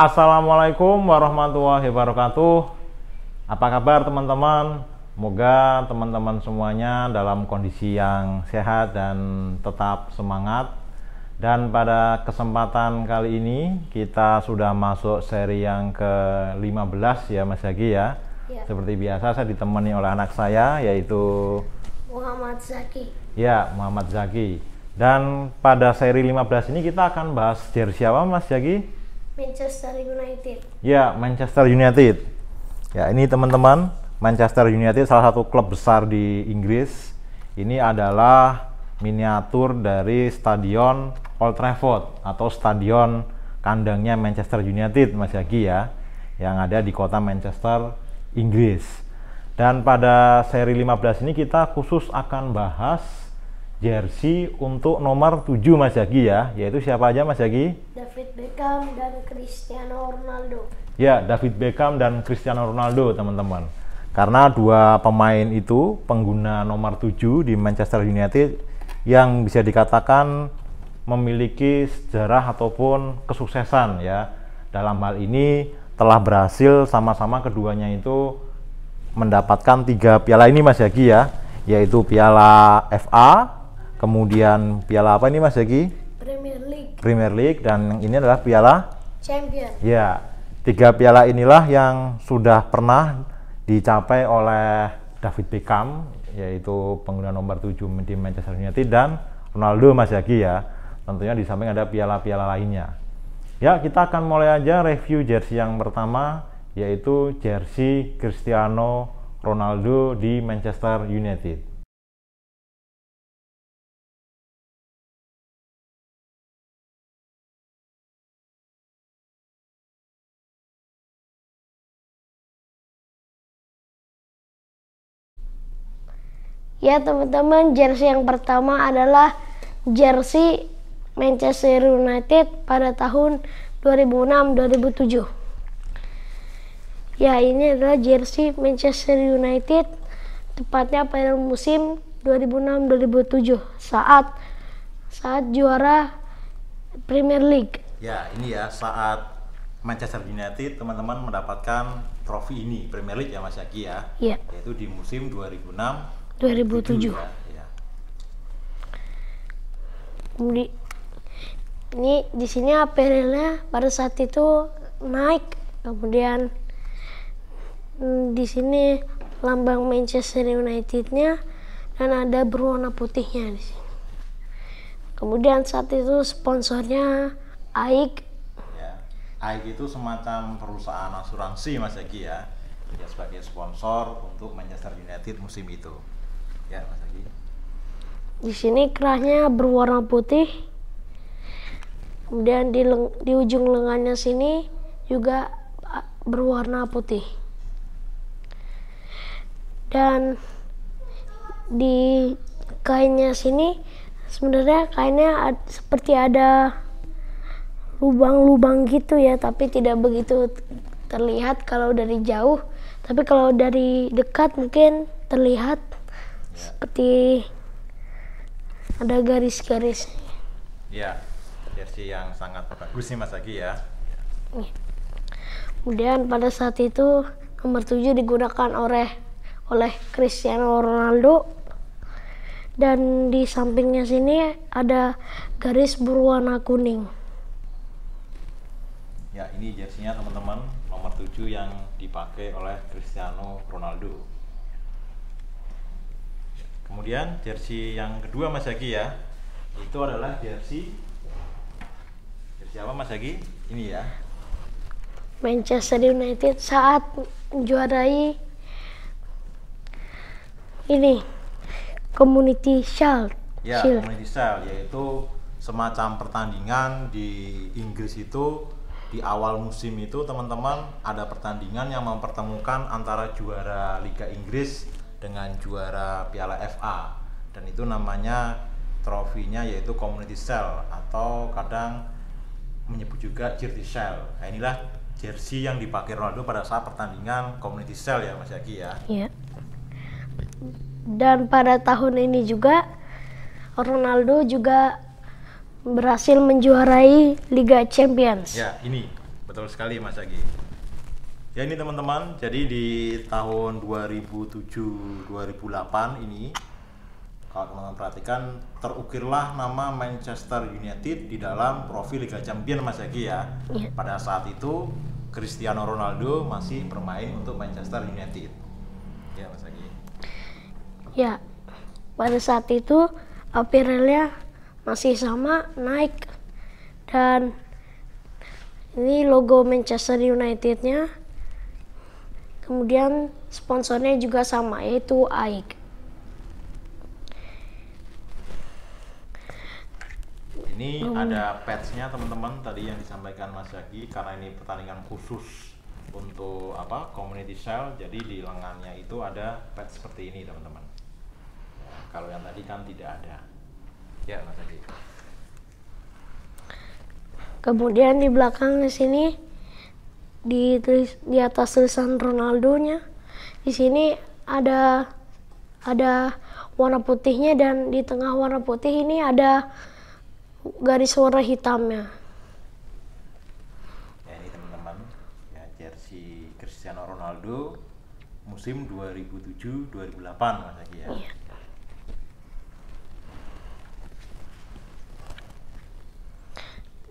Assalamualaikum warahmatullahi wabarakatuh. Apa kabar teman-teman? Moga teman-teman semuanya dalam kondisi yang sehat dan tetap semangat. Dan pada kesempatan kali ini kita sudah masuk seri yang ke-15 ya Mas Yagi ya. ya. Seperti biasa saya ditemani oleh anak saya yaitu Muhammad Zaki. Ya, Muhammad Zaki. Dan pada seri 15 ini kita akan bahas jersey apa Mas Yagi? Manchester United. Ya, Manchester United. Ya, ini teman-teman, Manchester United salah satu klub besar di Inggris. Ini adalah miniatur dari stadion Old Trafford atau stadion kandangnya Manchester United, Mas Yagi ya, yang ada di kota Manchester, Inggris. Dan pada seri 15 ini kita khusus akan bahas jersey untuk nomor 7 Mas Yagi ya, yaitu siapa aja Mas Yagi David Beckham dan Cristiano Ronaldo. Ya, David Beckham dan Cristiano Ronaldo, teman-teman. Karena dua pemain itu pengguna nomor 7 di Manchester United yang bisa dikatakan memiliki sejarah ataupun kesuksesan ya. Dalam hal ini telah berhasil sama-sama keduanya itu mendapatkan tiga piala ini Mas Yagi ya, yaitu piala FA, kemudian piala apa ini Mas Zaki? Premier League. Premier League dan ini adalah piala Champion. Ya, tiga piala inilah yang sudah pernah dicapai oleh David Beckham yaitu pengguna nomor 7 di Manchester United dan Ronaldo Mas Zaki ya. Tentunya di samping ada piala-piala lainnya. Ya, kita akan mulai aja review jersey yang pertama yaitu jersey Cristiano Ronaldo di Manchester United. Ya teman-teman, jersey yang pertama adalah jersey Manchester United pada tahun 2006-2007. Ya, ini adalah jersey Manchester United tepatnya pada musim 2006-2007 saat saat juara Premier League. Ya, ini ya saat Manchester United teman-teman mendapatkan trofi ini Premier League ya Mas Yaki ya. Iya. Yaitu di musim 2006 2007. Ya. Iya. ini di sini aprilnya pada saat itu naik. Kemudian hmm, di sini lambang Manchester Unitednya nya dan ada berwarna putihnya di sini. Kemudian saat itu sponsornya AIK. Ya. AIK itu semacam perusahaan asuransi Mas Egi ya. Dia sebagai sponsor untuk Manchester United musim itu. Ya, Mas Agi. Di sini kerahnya berwarna putih. Kemudian di, leng di ujung lengannya sini juga berwarna putih. Dan di kainnya sini sebenarnya kainnya ad seperti ada lubang-lubang gitu ya, tapi tidak begitu terlihat kalau dari jauh. Tapi kalau dari dekat mungkin terlihat seperti ada garis-garis. Ya, jersey yang sangat bagus nih Mas Agi ya. Kemudian pada saat itu nomor 7 digunakan oleh oleh Cristiano Ronaldo dan di sampingnya sini ada garis berwarna kuning. Ya, ini jerseynya teman-teman nomor 7 yang dipakai oleh Cristiano Ronaldo. Kemudian jersey yang kedua Mas Hagi ya, itu adalah jersey jersey apa Mas Hagi? Ini ya. Manchester United saat menjuarai ini Community Shield. Ya, Community Shield yaitu semacam pertandingan di Inggris itu di awal musim itu teman-teman ada pertandingan yang mempertemukan antara juara Liga Inggris dengan juara Piala FA dan itu namanya trofinya yaitu Community Shell atau kadang menyebut juga Jersey Shell. Nah, inilah jersey yang dipakai Ronaldo pada saat pertandingan Community Shell ya Mas Yaki ya. Iya. Dan pada tahun ini juga Ronaldo juga berhasil menjuarai Liga Champions. Ya, ini betul sekali Mas Agi. Ya ini teman-teman, jadi di tahun 2007-2008 ini kalau teman-teman perhatikan terukirlah nama Manchester United di dalam profil Liga Champions Mas Yagi ya. Iya. Pada saat itu Cristiano Ronaldo masih bermain untuk Manchester United. Ya Mas Yagi. Ya. Pada saat itu apparelnya masih sama naik dan ini logo Manchester United-nya Kemudian sponsornya juga sama yaitu AIK. Ini um. ada patchnya teman-teman tadi yang disampaikan Mas Zaki karena ini pertandingan khusus untuk apa community shell jadi di lengannya itu ada patch seperti ini teman-teman kalau yang tadi kan tidak ada ya mas Adi kemudian di belakang sini di di atas tulisan Ronaldonya. Di sini ada ada warna putihnya dan di tengah warna putih ini ada garis warna hitamnya. Ya ini teman-teman, ya jersey Cristiano Ronaldo musim 2007-2008 Mas Aki ya. Iya.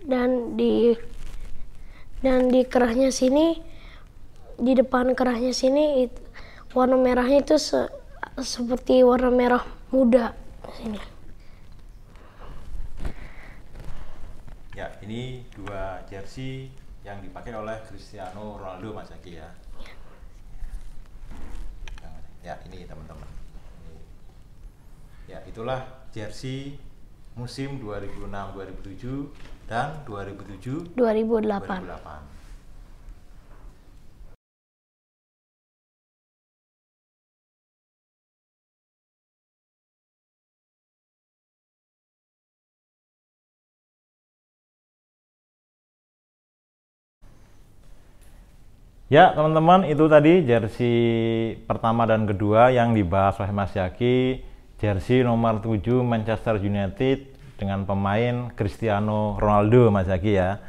Dan di dan di kerahnya sini di depan kerahnya sini itu, warna merahnya itu se seperti warna merah muda sini. Ya, ini dua jersey yang dipakai oleh Cristiano Ronaldo Mas Aki ya. Ya, ini teman-teman. Ya, itulah jersey musim 2006-2007 dan 2007 2008. 2008. Ya teman-teman itu tadi jersey pertama dan kedua yang dibahas oleh Mas Yaki Jersey nomor 7 Manchester United dengan pemain Cristiano Ronaldo Mas Zaki ya.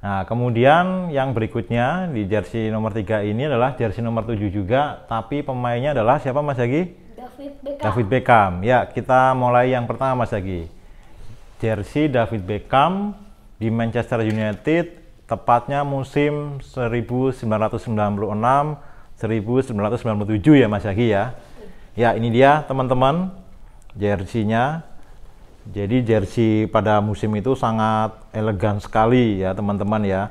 Nah, kemudian yang berikutnya di jersey nomor 3 ini adalah jersey nomor 7 juga, tapi pemainnya adalah siapa Mas Zaki? David Beckham. David Beckham. Ya, kita mulai yang pertama Mas Zaki. Jersey David Beckham di Manchester United tepatnya musim 1996 1997 ya Mas Zaki ya. Ya, ini dia teman-teman jersinya jadi jersey pada musim itu sangat elegan sekali ya teman-teman ya.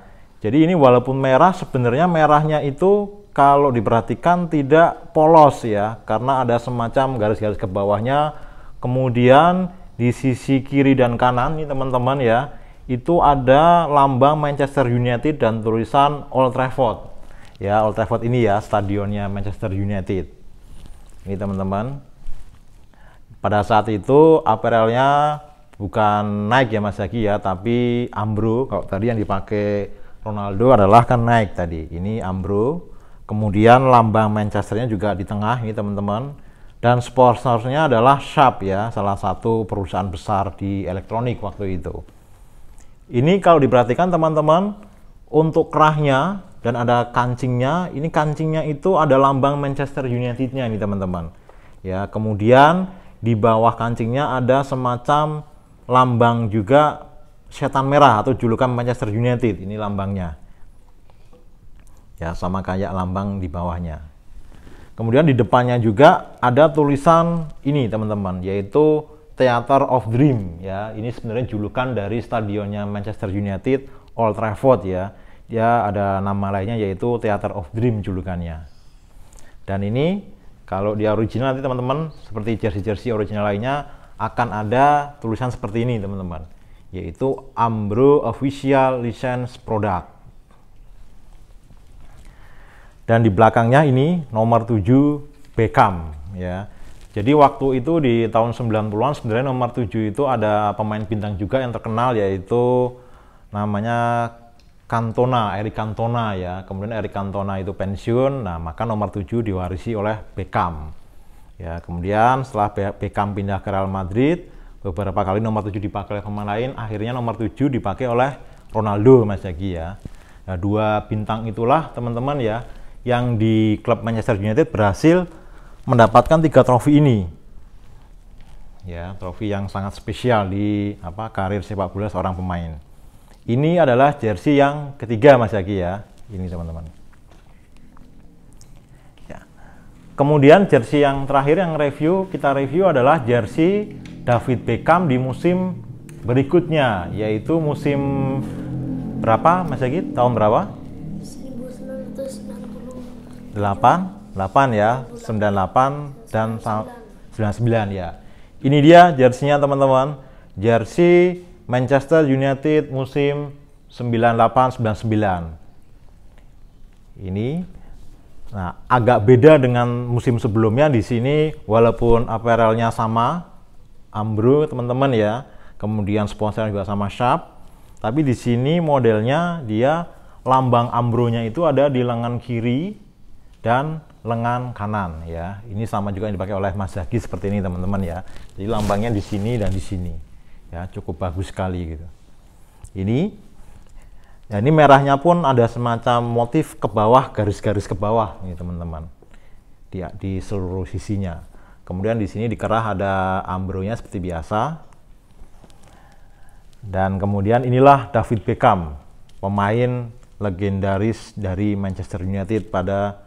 Jadi ini walaupun merah sebenarnya merahnya itu kalau diperhatikan tidak polos ya karena ada semacam garis-garis ke bawahnya. Kemudian di sisi kiri dan kanan nih teman-teman ya itu ada lambang Manchester United dan tulisan Old Trafford. Ya Old Trafford ini ya stadionnya Manchester United. Ini teman-teman pada saat itu aparelnya bukan naik ya Mas Zaki ya, tapi Ambro. Kalau tadi yang dipakai Ronaldo adalah kan naik tadi. Ini Ambro. Kemudian lambang Manchesternya juga di tengah ini teman-teman. Dan sponsornya adalah Sharp ya, salah satu perusahaan besar di elektronik waktu itu. Ini kalau diperhatikan teman-teman, untuk kerahnya dan ada kancingnya, ini kancingnya itu ada lambang Manchester United-nya ini teman-teman. Ya, kemudian di bawah kancingnya ada semacam lambang juga setan merah atau julukan Manchester United ini lambangnya ya sama kayak lambang di bawahnya kemudian di depannya juga ada tulisan ini teman-teman yaitu Theater of Dream ya ini sebenarnya julukan dari stadionnya Manchester United Old Trafford ya dia ada nama lainnya yaitu Theater of Dream julukannya dan ini kalau dia original nanti teman-teman seperti jersey-jersey original lainnya akan ada tulisan seperti ini teman-teman yaitu Ambro Official License Product. Dan di belakangnya ini nomor 7 Beckham ya. Jadi waktu itu di tahun 90-an sebenarnya nomor 7 itu ada pemain bintang juga yang terkenal yaitu namanya Cantona, Eric Cantona ya. Kemudian Eric Cantona itu pensiun, nah maka nomor 7 diwarisi oleh Beckham. Ya, kemudian setelah Beckham pindah ke Real Madrid, beberapa kali nomor 7 dipakai oleh pemain lain, akhirnya nomor 7 dipakai oleh Ronaldo Mas Yagi ya. Nah, dua bintang itulah teman-teman ya yang di klub Manchester United berhasil mendapatkan tiga trofi ini. Ya, trofi yang sangat spesial di apa karir sepak bola seorang pemain. Ini adalah jersey yang ketiga Mas Yaki ya. Ini teman-teman. Ya. Kemudian jersey yang terakhir yang review kita review adalah jersey David Beckham di musim berikutnya yaitu musim berapa Mas Yaki? Tahun berapa? 1998 8 ya 98 dan 99 ya. Ini dia jersinya teman-teman. Jersey Manchester United musim 98-99. Ini nah, agak beda dengan musim sebelumnya di sini walaupun apparelnya sama Ambro teman-teman ya. Kemudian sponsor juga sama Sharp. Tapi di sini modelnya dia lambang ambrunya itu ada di lengan kiri dan lengan kanan ya. Ini sama juga yang dipakai oleh Mas Zaki seperti ini teman-teman ya. Jadi lambangnya di sini dan di sini ya cukup bagus sekali gitu ini ya ini merahnya pun ada semacam motif ke bawah garis-garis ke bawah ini teman-teman di, di seluruh sisinya kemudian di sini di kerah ada ambronya seperti biasa dan kemudian inilah David Beckham pemain legendaris dari Manchester United pada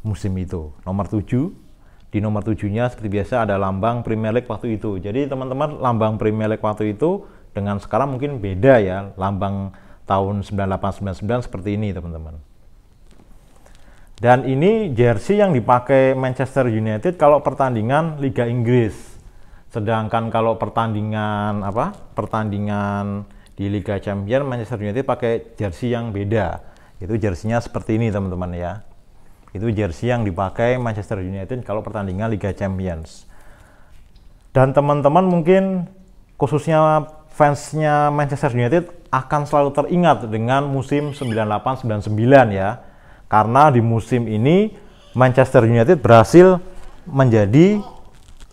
musim itu nomor 7 di nomor tujuhnya seperti biasa ada lambang Premier League waktu itu. Jadi teman-teman lambang Premier League waktu itu dengan sekarang mungkin beda ya lambang tahun 9899 seperti ini teman-teman. Dan ini jersey yang dipakai Manchester United kalau pertandingan Liga Inggris. Sedangkan kalau pertandingan apa? Pertandingan di Liga Champions Manchester United pakai jersey yang beda. Itu jersinya seperti ini teman-teman ya. Itu jersey yang dipakai Manchester United kalau pertandingan Liga Champions. Dan teman-teman mungkin khususnya fansnya Manchester United akan selalu teringat dengan musim 98-99 ya. Karena di musim ini Manchester United berhasil menjadi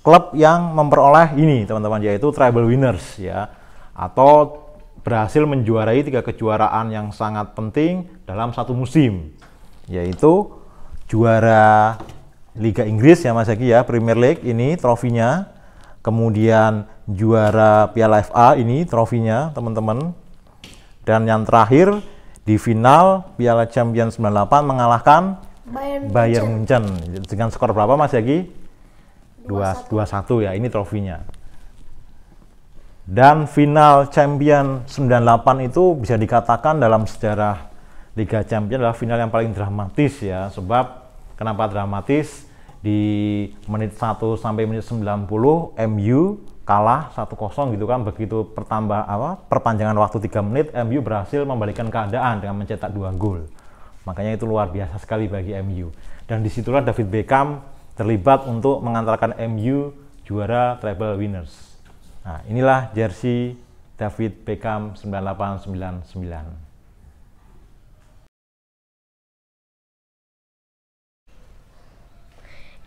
klub yang memperoleh ini teman-teman yaitu treble winners ya atau berhasil menjuarai tiga kejuaraan yang sangat penting dalam satu musim yaitu juara Liga Inggris ya Mas Eki ya, Premier League ini trofinya. Kemudian juara Piala FA ini trofinya, teman-teman. Dan yang terakhir di final Piala Champions 98 mengalahkan Bayern, München Dengan skor berapa Mas Eki? 2-1 ya, ini trofinya. Dan final Champion 98 itu bisa dikatakan dalam sejarah Liga Champions adalah final yang paling dramatis ya. Sebab kenapa dramatis? Di menit 1 sampai menit 90 MU kalah 1-0 gitu kan begitu pertambah apa perpanjangan waktu 3 menit MU berhasil membalikkan keadaan dengan mencetak dua gol. Makanya itu luar biasa sekali bagi MU. Dan disitulah David Beckham terlibat untuk mengantarkan MU juara treble winners. Nah, inilah jersey David Beckham 9899.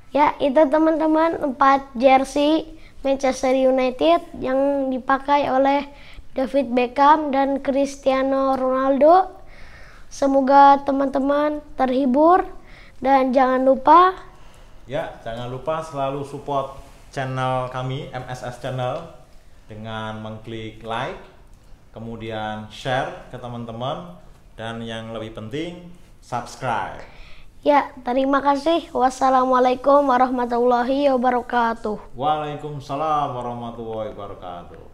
Ya, itu teman-teman empat jersey Manchester United yang dipakai oleh David Beckham dan Cristiano Ronaldo. Semoga teman-teman terhibur dan jangan lupa ya, jangan lupa selalu support channel kami MSS Channel dengan mengklik like, kemudian share ke teman-teman dan yang lebih penting subscribe. Ya, terima kasih. Wassalamualaikum warahmatullahi wabarakatuh. Waalaikumsalam warahmatullahi wabarakatuh.